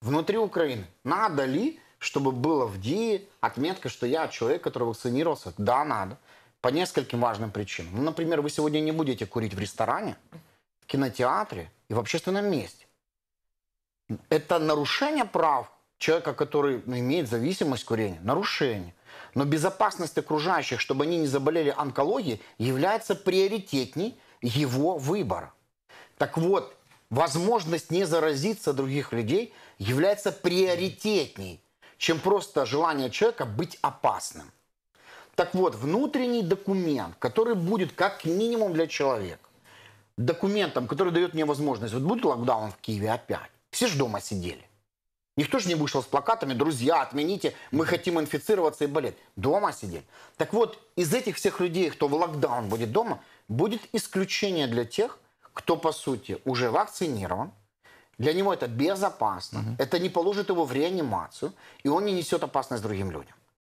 внутри Украины. Надо ли, чтобы было в ДИИ отметка, что я человек, который вакцинировался? Да, надо. По нескольким важным причинам. Ну, например, вы сегодня не будете курить в ресторане, в кинотеатре и в общественном месте. Это нарушение прав человека, который имеет зависимость курения. Нарушение. Но безопасность окружающих, чтобы они не заболели онкологией, является приоритетней его выбора. Так вот, возможность не заразиться других людей является приоритетней, чем просто желание человека быть опасным. Так вот, внутренний документ, который будет как минимум для человека, документом, который дает мне возможность, вот будет локдаун в Киеве опять, все же дома сидели. Никто же не вышел с плакатами, друзья, отмените, мы хотим инфицироваться и болеть. Дома сидели. Так вот, из этих всех людей, кто в локдаун будет дома, будет исключение для тех, кто по сути уже вакцинирован, для него это безопасно, угу. это не положит его в реанимацию, и он не несет опасность другим людям.